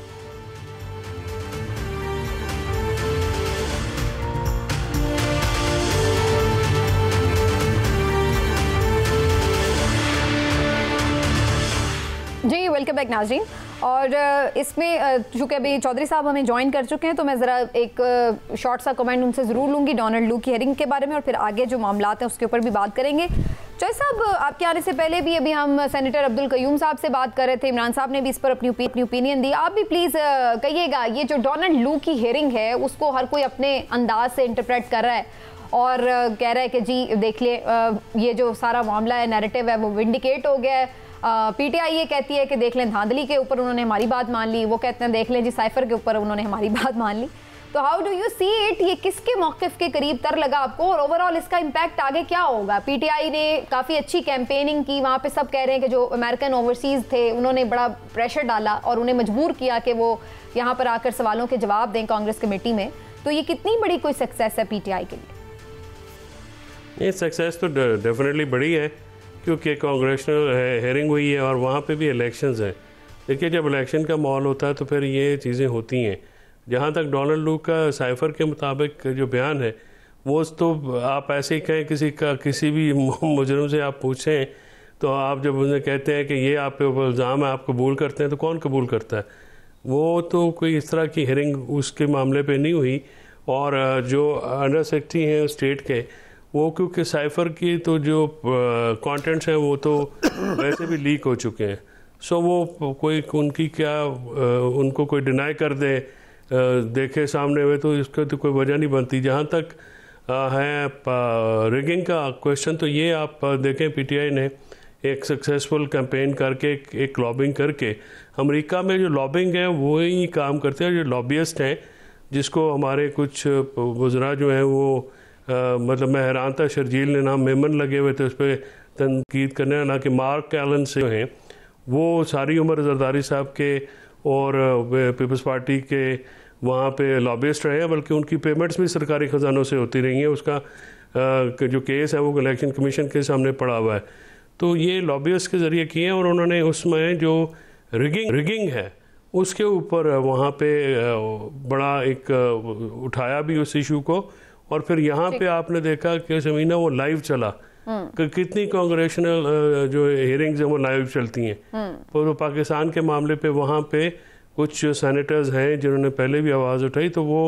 जी वेलकम बैक नाजरीन और इसमें चूँकि अभी चौधरी साहब हमें ज्वाइन कर चुके हैं तो मैं ज़रा एक शॉर्ट सा कमेंट उनसे ज़रूर लूँगी डोनाल्ड लू की हेरिंग के बारे में और फिर आगे जो मामला हैं उसके ऊपर भी बात करेंगे चौधरी साहब आपके आने से पहले भी अभी हम सेनेटर अब्दुल कयूम साहब से बात कर रहे थे इमरान साहब ने भी इस पर अपनी अपनी ओपिनियन दी आप भी प्लीज़ कहिएगा ये जो डोनाल्ड लू की हेयरिंग है उसको हर कोई अपने अंदाज से इंटरप्रेट कर रहा है और कह रहा है कि जी देख लिए ये जो सारा मामला है नेरेटिव है वो विंडिकेट हो गया है पीटीआई ये कहती है कि देख लें धांधली के ऊपर उन्होंने हमारी बात मान ली वो कहते हैं देख लें जी साइफर के ऊपर उन्होंने हमारी बात मान ली तो how do you see it ये किसके मौकफ़ के करीब तर लगा आपको और ओवरऑल इसका इम्पैक्ट आगे क्या होगा पीटीआई ने काफ़ी अच्छी कैंपेनिंग की वहाँ पे सब कह रहे हैं कि जो अमेरिकन ओवरसीज़ थे उन्होंने बड़ा प्रेशर डाला और उन्हें मजबूर किया कि वो यहाँ पर आकर सवालों के जवाब दें कांग्रेस कमेटी में तो ये कितनी बड़ी कोई सक्सेस है पी के लिए ये सक्सेस तो डेफिनेटली बड़ी है क्योंकि कांग्रेशनल हेयरिंग eh, हुई है और वहाँ पे भी इलेक्शंस हैं देखिए जब इलेक्शन का माहौल होता है तो फिर ये चीज़ें होती हैं जहाँ तक डोनाल्ड लू का साइफर के मुताबिक जो बयान है वो तो आप ऐसे ही कहें किसी का किसी भी मुजरम से आप पूछें तो आप जब उन्हें कहते हैं कि ये आप ऊपर इल्ज़ाम है आप कबूल करते हैं तो कौन कबूल करता है वो तो कोई इस तरह की हेयरिंग उसके मामले पे नहीं हुई और जो अंडर सेक्रेटरी हैं स्टेट के वो क्योंकि साइफर की तो जो कंटेंट्स हैं वो तो वैसे भी लीक हो चुके हैं सो वो कोई उनकी क्या उनको कोई डिनाई कर दे देखे सामने में तो इसका तो कोई वजह नहीं बनती जहाँ तक है रिगिंग का क्वेश्चन तो ये आप देखें पीटीआई ने एक सक्सेसफुल कैंपेन करके एक लॉबिंग करके अमेरिका में जो लॉबिंग है वो ही काम करते हैं जो लॉबियस्ट हैं जिसको हमारे कुछ वजरा जो हैं वो मतलब मैं हैरान था शर्जील ने नाम मेमन लगे हुए थे उस पर तनकीद करने ना कि मार्क कैलन से हैं वो सारी उम्र जरदारी साहब के और पीपल्स पार्टी के वहाँ पे लॉबिस्ट रहे हैं बल्कि उनकी पेमेंट्स भी सरकारी ख़जानों से होती रही हैं उसका जो केस है वो इलेक्शन कमीशन के सामने पड़ा हुआ है तो ये लॉबियस के ज़रिए किए हैं और उन्होंने उसमें जो रिगिंग रिगिंग है उसके ऊपर वहाँ पे बड़ा एक उठाया भी उस इशू को और फिर यहाँ पे आपने देखा कि समीना वो लाइव चला हम्म। कि कितनी कांग्रेशनल जो हेयरिंग्स हैं वो लाइव चलती हैं हम्म। पर वो पाकिस्तान के मामले पे वहाँ पे कुछ सैनिटर्स हैं जिन्होंने पहले भी आवाज़ उठाई तो वो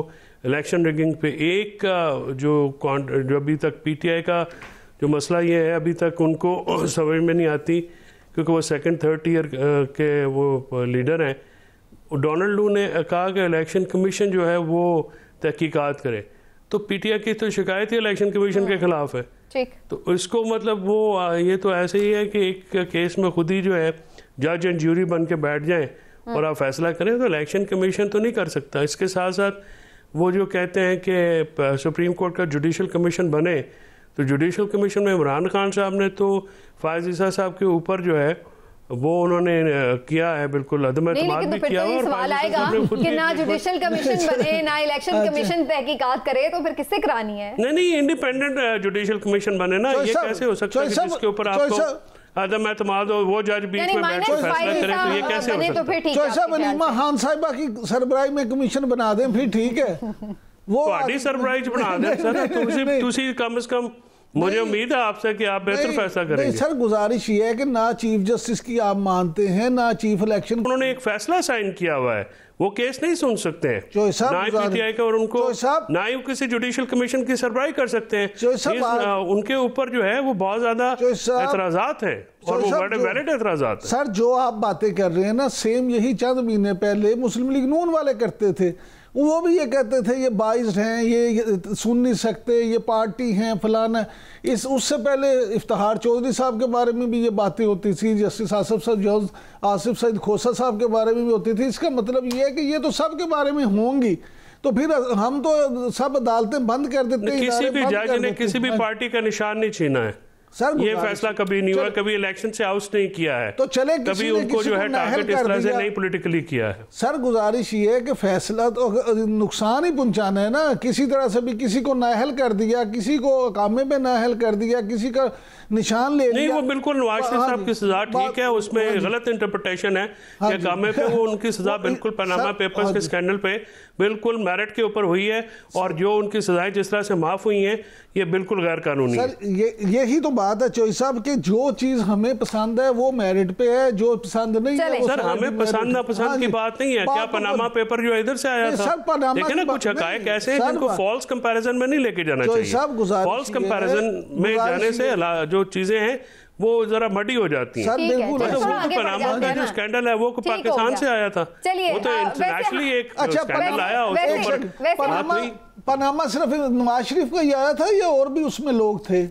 इलेक्शन रिगिंग पे एक का जो जो अभी तक पीटीआई का जो मसला ये है अभी तक उनको समझ में नहीं आती क्योंकि वो सेकंड थर्ड ईयर के वो लीडर हैं डोनाल्ड लू ने कहा कि इलेक्शन कमीशन जो है वो तहकीकात करे तो पीटीआई की तो शिकायत ही इलेक्शन कमीशन के हाँ। खिलाफ है ठीक तो इसको मतलब वो ये तो ऐसे ही है कि एक केस में खुद ही जो है जज एंड ज्यूरी बन के बैठ जाए हाँ। और आप फैसला करें तो इलेक्शन कमीशन तो नहीं कर सकता इसके साथ साथ वो जो कहते हैं कि सुप्रीम कोर्ट का जुडिशल कमीशन बने तो जुडिशल कमीशन में इमरान खान साहब ने तो फायजीसा साहब के ऊपर जो है वो उन्होंने किया है बिल्कुल अदम एतमाद भी किया तो सवाल आएगा कि ना जुडिशियल कमीशन अच्छा। बने ना इलेक्शन अच्छा। कमीशन तहकीकात करे तो फिर किससे करानी है नहीं नहीं इंडिपेंडेंट जुडिशियल कमीशन बने ना ये कैसे हो सकता है इसके ऊपर आपको वो जज बीच में बैठ तो तो बना दें फिर ठीक है वो तो सरबराही बना दें सर कम से कम मुझे उम्मीद है आपसे कि आप बेहतर फैसला करेंगे सर गुजारिश ये है कि ना चीफ जस्टिस की आप मानते हैं ना चीफ इलेक्शन उन्होंने एक फैसला साइन किया हुआ है वो केस नहीं सुन सकते हैं ना का और उनको ना ही किसी जुडिशियल कमीशन की सरबराही कर सकते हैं उनके ऊपर जो है वो बहुत ज्यादा एतराजात है सर जो आप बातें कर रहे हैं ना सेम यही चंद महीने पहले मुस्लिम लीग नून वाले करते थे वो भी ये कहते थे ये बाइज हैं ये सुन नहीं सकते ये पार्टी हैं फलाना इस उससे पहले इफ्तार चौधरी साहब के बारे में भी ये बातें होती थी जस्टिस आसिफ सद आसिफ सईद खोसा साहब के बारे में भी होती थी इसका मतलब ये है कि ये तो सब के बारे में होंगी तो फिर हम तो सब अदालतें बंद कर देते हैं किसी भी जज ने किसी भी हाँ। पार्टी का निशान नहीं छीना है सर ये फैसला कभी नहीं हुआ कभी इलेक्शन से हाउस नहीं किया है तो चले कभी उनको जो है टारगेट इस तरह से नहीं पॉलिटिकली किया है सर गुजारिश ये है कि फैसला तो नुकसान ही पहुंचाना है ना किसी तरह से भी किसी को नाहल कर दिया किसी को कामे पे नाहल कर दिया किसी का निशान ले नहीं वो बिल्कुल हाँ, नवाज शरीफ साहब की सजा हाँ, ठीक है हाँ, उसमें गलत इंटरप्रिटेशन है या पे वो उनकी सजा बिल्कुल पनामा पेपर्स के स्कैंडल पे बिल्कुल मेरिट के ऊपर हुई है और जो उनकी सजाएं जिस तरह से माफ हुई हैं ये बिल्कुल गैर कानूनी सर, ये यही तो बात है चोई साहब की जो चीज हमें पसंद है वो मेरिट पे है जो पसंद नहीं है सर हमें पसंद ना पसंद की बात नहीं है क्या पनामा तो पेपर जो इधर से आया था लेकिन ना कुछ हकायक ऐसे हैं जिनको फॉल्स कंपैरिजन में नहीं लेके जाना चाहिए फॉल्स कंपैरिजन में जाने से जो चीज़ें हैं वो जरा मडी हो जाती मतलब तो है वो पनामा का जो स्कैंडल है वो पाकिस्तान से आया था वो तो इंटरनेशनली हाँ, एक स्कैंडल अच्छा, आया पनामा सिर्फ नवाज शरीफ का ही आया था या और भी उसमें लोग थे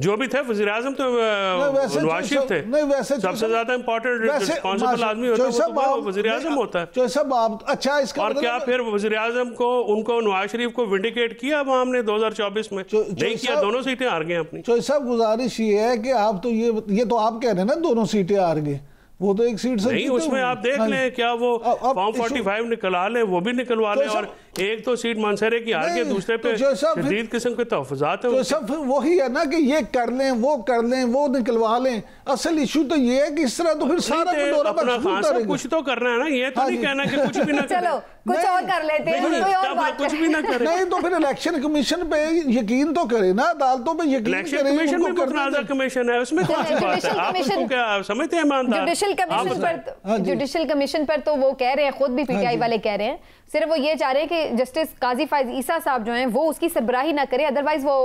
जो भी थे वजीर आजम तो, तो वाशिफ थे नहीं वैसे तो सबसे ज्यादा इम्पोर्टेंट रिस्पॉन्सिबल आदमी होता है तो वजीर आजम होता है अच्छा इसका और मतलब क्या फिर वजीर आजम को उनको नवाज शरीफ को विंडिकेट किया अब हमने 2024 में नहीं किया दोनों सीटें हार गए अपनी चौहसा गुजारिश ये है कि आप तो ये ये तो आप कह रहे हैं ना दोनों सीटें हार गई वो तो एक सीट से नहीं उसमें आप देख हाँ लें क्या वो फॉर्म फोर्टी फाइव निकला लें वो भी निकलवा तो लें और एक तो सीट मानसरे की हार के दूसरे तो पे शदीद किस्म के तहफात है सब वही है ना कि ये कर लें वो कर लें वो निकलवा लें असल इशू तो ये है कि इस तरह तो फिर सारा तो कुछ तो करना है ना ये तो हाँ नहीं कहना कि कुछ भी ना चलो कुछ और कर लेते हैं कोई और बात कुछ भी ना करें नहीं तो फिर इलेक्शन कमीशन पे यकीन तो करें ना अदालतों पे यकीन करें कमीशन भी मुतनाजा कमीशन है उसमें कौन सी बात है आप उसको क्या समझते हैं ईमानदार जुडिशियल कमीशन पर तो- हाँ जुडिशियल कमीशन पर तो वो कह रहे हैं खुद भी पीटीआई हाँ वाले कह रहे हैं सिर्फ वो ये चाह रहे हैं कि जस्टिस काजी फायज ईसा साहब जो हैं वो उसकी सबराही ना करे अदरवाइज वो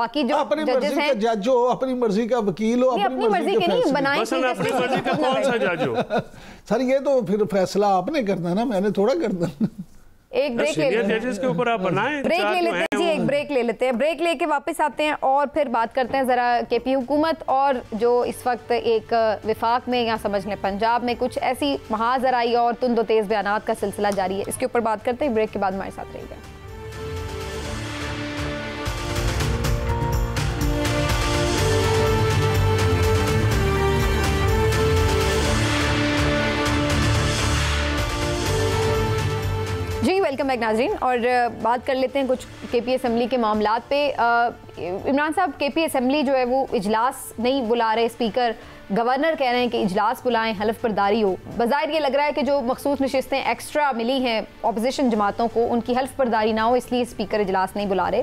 बाकी जो हाँ, अपनी जजेस हैं जज हो अपनी मर्जी का वकील हो अपनी मर्जी के नहीं बनाए सर ये तो फिर फैसला आपने करना ना मैंने थोड़ा करना एक ब्रेक तो ले लेते हैं ऊपर आप बनाएं ब्रेक ले लेते हैं जी एक ब्रेक ले लेते हैं ब्रेक लेके वापस आते हैं और फिर बात करते हैं ज़रा के पी हुकूमत और जो इस वक्त एक विफाक में या समझ लें पंजाब में कुछ ऐसी महाजराई और तुंदो तेज़ बयान का सिलसिला जारी है इसके ऊपर बात करते हैं ब्रेक के बाद हमारे साथ रहेगा बैक नाजरीन और बात कर लेते हैं कुछ के पी असम्बली के मामला पे इमरान साहब के पी असम्बली जो है वो इजलास नहीं बुला रहे स्पीकर गवर्नर कह रहे हैं कि इजलास बुलाएं हलफ बरदारी हो बाहर ये लग रहा है कि जो मखसूस नशस्तें एक्स्ट्रा मिली हैं अपोजिशन जमातों को उनकी हल्फ बरदारी ना हो इसलिए स्पीकर इजलास नहीं बुला रहे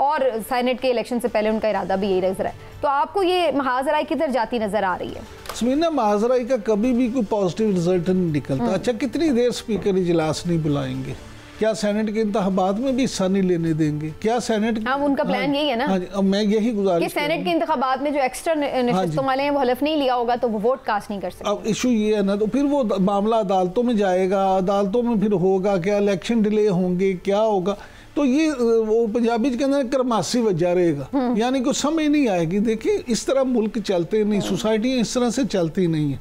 और सैनेट के इलेक्शन से पहले उनका इरादा भी यही नजर है तो आपको ये महाजराई किधर जाती नजर आ रही है सुमीना महाजराई का कभी भी कोई पॉजिटिव रिजल्ट नहीं निकलता हम्म। अच्छा कितनी देर स्पीकर इजलास नहीं बुलाएंगे क्या सेनेट के इंतबात में भी हिस्सा नहीं लेने देंगे क्या सेनेट हाँ उनका प्लान हाँ, यही है ना हाँ, अब मैं यही गुजारिश सेनेट के इंतबात में जो एक्स्ट्रा नशस्तों वाले हैं वो हलफ नहीं लिया होगा तो वो वोट कास्ट नहीं कर सकते अब इशू ये है ना तो फिर वो मामला अदालतों में जाएगा अदालतों में फिर होगा क्या इलेक्शन डिले होंगे क्या होगा तो ये वो पंजाबी के अंदर करमासी वजह रहेगा हम्म। यानी कोई समझ नहीं आएगी देखिए इस तरह मुल्क चलते नहीं हम्म। सोसाइटियाँ इस तरह से चलती नहीं है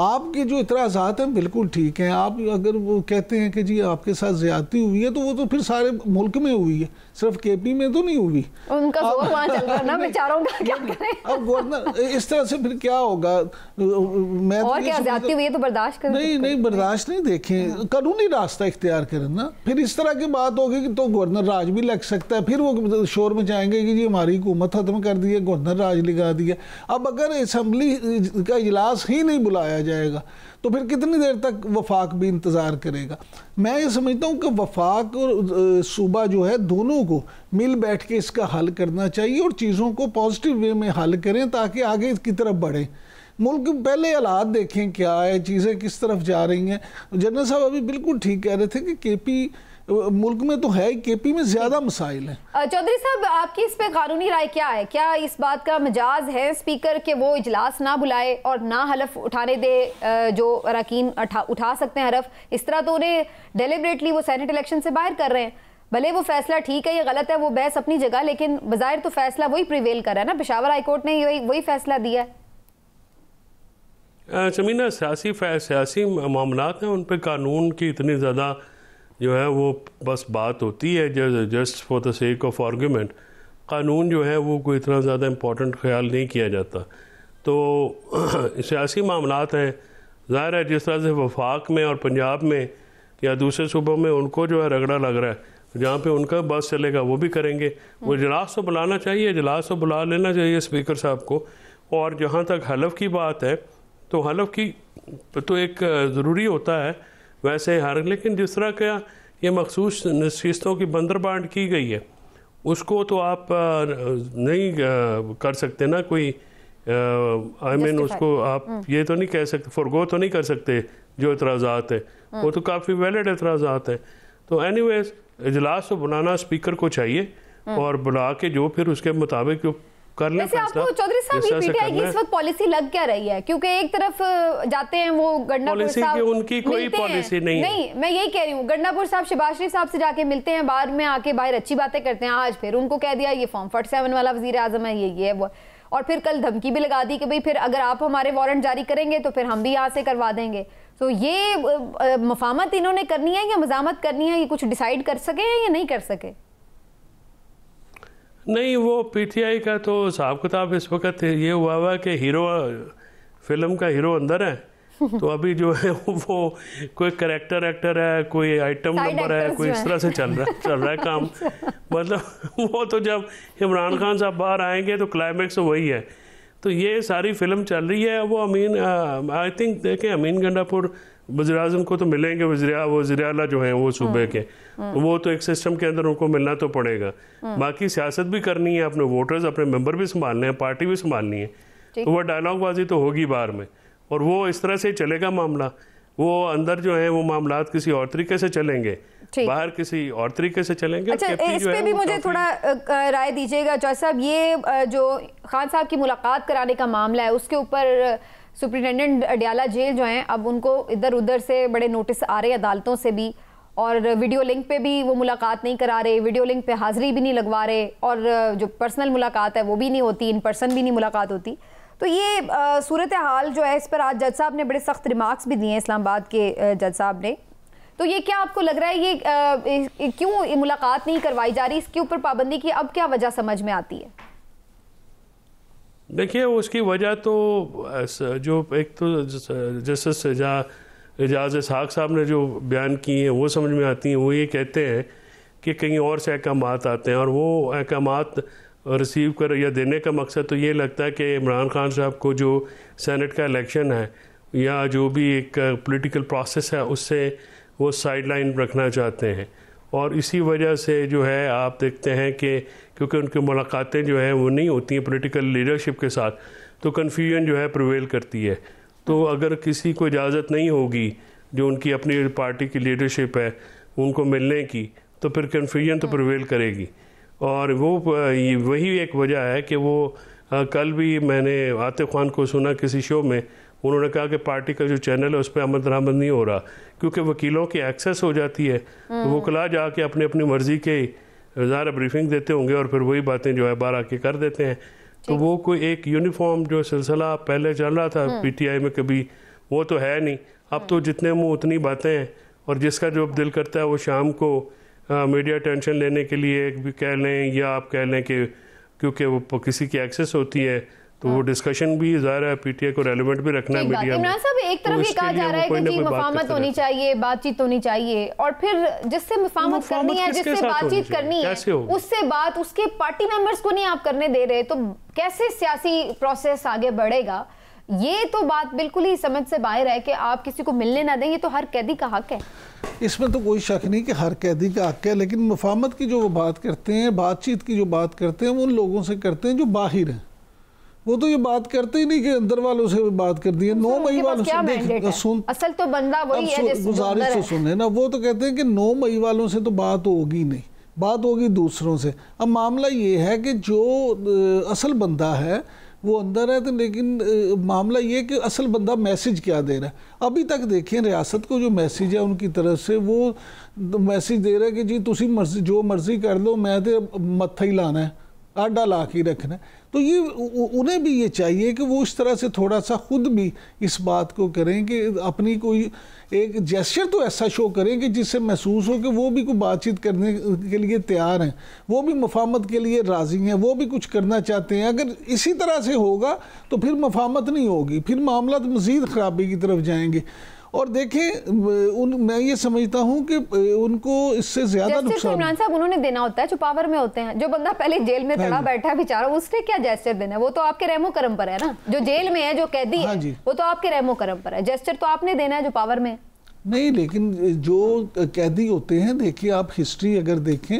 आपके जो इतराज़ात हैं बिल्कुल ठीक हैं आप अगर वो कहते हैं कि जी आपके साथ ज़्यादती हुई है तो वो तो फिर सारे मुल्क में हुई है सिर्फ के पी में तो नहीं हुई उनका अब, चल रहा ना बेचारों का क्या करें अब गवर्नर इस तरह से फिर क्या होगा मैं तो और क्या ज़्यादती हुई है तो बर्दाश्त करें नहीं नहीं बर्दाश्त नहीं देखें हाँ। कानूनी रास्ता इख्तियार करें ना फिर इस तरह की बात होगी कि तो गवर्नर राज भी लग सकता है फिर वो शोर में जाएंगे कि जी हमारी हुकूमत ख़त्म कर दी है गवर्नर राज लगा दिया अब अगर असम्बली का इजलास ही नहीं बुलाया जाएगा तो फिर कितनी देर तक वफाक भी इंतज़ार करेगा मैं ये समझता हूँ कि वफाक और सूबा जो है दोनों को मिल बैठ के इसका हल करना चाहिए और चीज़ों को पॉजिटिव वे में हल करें ताकि आगे इसकी तरफ बढ़ें मुल्क पहले हालात देखें क्या है चीज़ें किस तरफ जा रही हैं जनरल साहब अभी बिल्कुल ठीक कह रहे थे कि के पी मुल्क में तो है केपी में ज्यादा मसाइल हैं चौधरी साहब आपकी इस पर कानूनी राय क्या है क्या इस बात का मजाज है स्पीकर के वो इजलास ना बुलाए और ना हलफ उठाने दे जो अरकान उठा, सकते हैं हरफ इस तरह तो उन्हें डेलीबरेटली वो सैनेट इलेक्शन से बाहर कर रहे हैं भले वो फैसला ठीक है या गलत है वो बहस अपनी जगह लेकिन बाहर तो फैसला वही प्रिवेल कर रहा है ना पिशावर हाईकोर्ट ने वही वही फैसला दिया है जमीना सियासी सियासी मामला हैं उन पर कानून की इतनी ज़्यादा जो है वो बस बात होती है just for the sake of argument कानून जो है वो कोई इतना ज़्यादा इम्पोर्टेंट ख्याल नहीं किया जाता तो सियासी मामला हैं ज़ाहिर है जिस तरह से वफाक में और पंजाब में या दूसरे सूबों में उनको जो है रगड़ा लग रहा है जहाँ पे उनका बस चलेगा वो भी करेंगे वो इजलास तो बुलाना चाहिए इजलास तो बुला लेना चाहिए स्पीकर साहब को और जहाँ तक हलफ की बात है तो हलफ की तो एक ज़रूरी होता है वैसे हर लेकिन जिस तरह क्या ये मखसूस नशस्तों की बंदरबांट की गई है उसको तो आप नहीं कर सकते ना कोई आई मीन उसको आप हम्म। ये तो नहीं कह सकते फॉरगो तो नहीं कर सकते जो इतराज़ा हैं हम्म। वो तो काफ़ी वैलिड इतराज़ा हैं तो एनी वेज इजलास तो बुलाना स्पीकर को चाहिए हम्म। और बुला के जो फिर उसके मुताबिक जो कर ले चौधरी साहब पीटीआई की इस वक्त पॉलिसी लग क्या रही है क्योंकि एक तरफ जाते हैं वो गंडापुर साहब उनकी कोई पॉलिसी नहीं नहीं मैं यही कह रही हूँ गंडापुर साहब शिबा शरीफ साहब से जाके मिलते हैं बाद में आके बाहर अच्छी बातें करते हैं आज फिर उनको कह दिया ये फॉर्म फोर्ट सेवन वाला वजीर आजम है ये ये वो और फिर कल धमकी भी लगा दी कि भाई फिर अगर आप हमारे वारंट जारी करेंगे तो फिर हम भी यहाँ से करवा देंगे तो ये मफामत इन्होंने करनी है या मजामत करनी है ये कुछ डिसाइड कर सके या नहीं कर सके नहीं वो पीटीआई का तो हिसाब किताब इस वक्त ये हुआ हुआ कि हीरो फिल्म का हीरो अंदर है तो अभी जो है वो कोई करेक्टर एक्टर है कोई आइटम नंबर है कोई इस तरह से चल रहा है चल रहा है काम अच्छा। मतलब वो तो जब इमरान खान साहब बाहर आएंगे तो क्लाइमैक्स तो वही है तो ये सारी फिल्म चल रही है वो अमीन आई थिंक देखें अमीन गंडापुर वजी अजम को तो मिलेंगे वजी अला जो हैं वो सूबे हम्म, के हम्म। वो तो एक सिस्टम के अंदर उनको मिलना तो पड़ेगा हम्म। बाकी सियासत भी करनी है अपने वोटर्स अपने मेंबर भी संभालने हैं पार्टी भी संभालनी है तो वह डायलॉगबाजी तो होगी बार में और वो इस तरह से चलेगा मामला वो अंदर जो है वो मामला किसी और तरीके से चलेंगे बाहर किसी और तरीके से चलेंगे अच्छा इस पे भी मुझे थोड़ा राय दीजिएगा जॉय साहब ये जो खान साहब की मुलाकात कराने का मामला है उसके ऊपर सुप्रिंटेंडेंट अडियाला जेल जो हैं अब उनको इधर उधर से बड़े नोटिस आ रहे अदालतों से भी और वीडियो लिंक पे भी वो मुलाकात नहीं करा रहे वीडियो लिंक पे हाज़िरी भी नहीं लगवा रहे और जो पर्सनल मुलाकात है वो भी नहीं होती इन पर्सन भी नहीं मुलाकात होती तो ये सूरत हाल जो है इस पर आज जज साहब ने बड़े सख्त रिमार्क्स भी दिए हैं इस्लामाबाद के जज साहब ने तो ये क्या आपको लग रहा है ये क्यों मुलाकात नहीं करवाई जा रही इसके ऊपर पाबंदी की अब क्या वजह समझ में आती है देखिए उसकी वजह तो जो एक तो जस्टिस एजाज इसहाक साहब ने जो बयान किए हैं वो समझ में आती हैं वो ये कहते हैं कि कहीं और से अहकाम आते हैं और वो अहकाम रिसीव कर या देने का मकसद तो ये लगता है कि इमरान खान साहब को जो सेनेट का इलेक्शन है या जो भी एक पॉलिटिकल प्रोसेस है उससे वो साइड लाइन रखना चाहते हैं और इसी वजह से जो है आप देखते हैं कि क्योंकि उनकी मुलाकातें जो हैं वो नहीं होती हैं पोलिटिकल लीडरशिप के साथ तो कन्फ्यूजन जो है प्रवेल करती है तो अगर किसी को इजाज़त नहीं होगी जो उनकी अपनी पार्टी की लीडरशिप है उनको मिलने की तो फिर कन्फ्यूजन तो प्रवेल हाँ। करेगी और वो वही एक वजह है कि वो आ, कल भी मैंने आते खान को सुना किसी शो में उन्होंने कहा कि पार्टी का जो चैनल है उस पर आमद दरामद नहीं हो रहा क्योंकि वकीलों की एक्सेस हो जाती है तो वो कला जाके अपनी अपनी मर्ज़ी के ज़ाहिर ब्रीफिंग देते होंगे और फिर वही बातें जो है बाहर आके कर देते हैं तो वो कोई एक यूनिफॉर्म जो सिलसिला पहले चल रहा था पीटीआई हम्म। में कभी वो तो है नहीं अब तो हम्म। जितने मुँह उतनी बातें हैं और जिसका जो दिल करता है वो शाम को आ, मीडिया टेंशन लेने के लिए भी कह लें या आप कह लें कि क्योंकि वो किसी की एक्सेस होती है तो वो हाँ। डिस्कशन भी जाहिर है पीटीए को रेलिवेंट भी रखना है मीडिया इमरान साहब एक तरफ तो ये कहा जा रहा है कि जी मुफामत होनी चाहिए बातचीत होनी चाहिए और फिर जिससे मुफामत करनी है जिससे बातचीत करनी है उससे बात उसके पार्टी मेंबर्स को नहीं आप करने दे रहे तो कैसे सियासी प्रोसेस आगे बढ़ेगा ये तो बात बिल्कुल ही समझ से बाहर है कि आप किसी को मिलने ना दें ये तो हर कैदी का हक है इसमें तो कोई शक नहीं कि हर कैदी का हक है लेकिन मुफामत की जो वो बात करते हैं बातचीत की जो बात करते हैं वो उन लोगों से करते हैं जो बाहर हैं वो तो ये बात करते ही नहीं कि अंदर वालों से बात कर दी है नौ मई वालों से देख सुन असल तो बंदा वही है गुजारिश से तो सुने ना वो तो कहते हैं कि नौ मई वालों से तो बात होगी नहीं बात होगी दूसरों से अब मामला ये है कि जो असल बंदा है वो अंदर है तो लेकिन मामला ये कि असल बंदा मैसेज क्या दे रहा है अभी तक देखें रियासत को जो मैसेज है उनकी तरफ से वो मैसेज दे रहा है कि जी तुम मर्जी जो मर्जी कर लो मैं तो मत्था ही लाना है आडा ला के रखना है तो ये उन्हें भी ये चाहिए कि वो इस तरह से थोड़ा सा खुद भी इस बात को करें कि अपनी कोई एक जैसर तो ऐसा शो करें कि जिससे महसूस हो कि वो भी कोई बातचीत करने के लिए तैयार हैं वो भी मफामत के लिए राज़ी हैं वो भी कुछ करना चाहते हैं अगर इसी तरह से होगा तो फिर मफामत नहीं होगी फिर मामला तो मज़ीद ख़राबी की तरफ जाएंगे और देखें उन मैं ये समझता हूँ कि उनको इससे ज्यादा नुकसान इमरान साहब उन्होंने देना होता है जो पावर में होते हैं जो बंदा पहले जेल में तड़ा बैठा है बेचारा उसने क्या जेस्टर देना है वो तो आपके रेमो करम पर है ना जो जेल में है जो कैदी हाँ है वो तो आपके रेमो करम पर है जेस्टर तो आपने देना है जो पावर में नहीं लेकिन जो कैदी होते हैं देखिए आप हिस्ट्री अगर देखें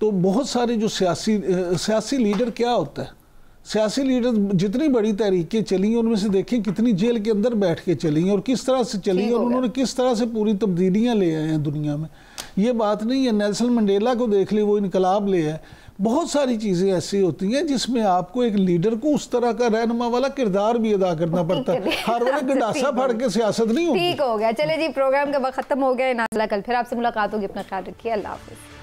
तो बहुत सारे जो सियासी सियासी लीडर क्या होता है सियासी लीडर जितनी बड़ी तहरीकें चली हैं उनमें से देखें कितनी जेल के अंदर बैठ के चली हैं और किस तरह से चली हैं और उन्होंने किस तरह से पूरी तब्दीलियाँ ले आए हैं दुनिया में ये बात नहीं है नेल्सन मंडेला को देख ले वो इनकलाब ले आए बहुत सारी चीज़ें ऐसी होती हैं जिसमें आपको एक लीडर को उस तरह का रहनुमा वाला किरदार भी अदा करना पड़ता है हर वाले गडासा फाड़ के सियासत नहीं होती ठीक हो गया चले जी प्रोग्राम का वक्त खत्म हो गया नाजला कल फिर आपसे मुलाकात होगी अपना ख्याल रखिए अल्लाह हाफिज़